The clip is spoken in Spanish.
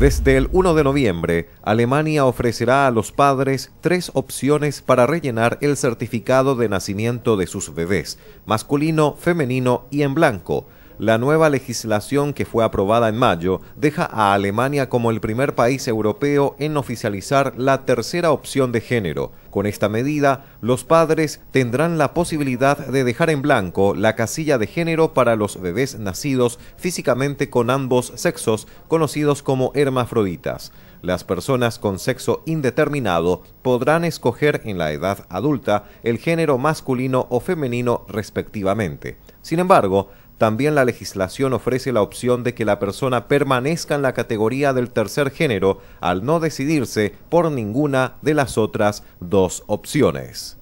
Desde el 1 de noviembre, Alemania ofrecerá a los padres tres opciones para rellenar el certificado de nacimiento de sus bebés, masculino, femenino y en blanco la nueva legislación que fue aprobada en mayo deja a Alemania como el primer país europeo en oficializar la tercera opción de género. Con esta medida, los padres tendrán la posibilidad de dejar en blanco la casilla de género para los bebés nacidos físicamente con ambos sexos, conocidos como hermafroditas. Las personas con sexo indeterminado podrán escoger en la edad adulta el género masculino o femenino respectivamente. Sin embargo, también la legislación ofrece la opción de que la persona permanezca en la categoría del tercer género al no decidirse por ninguna de las otras dos opciones.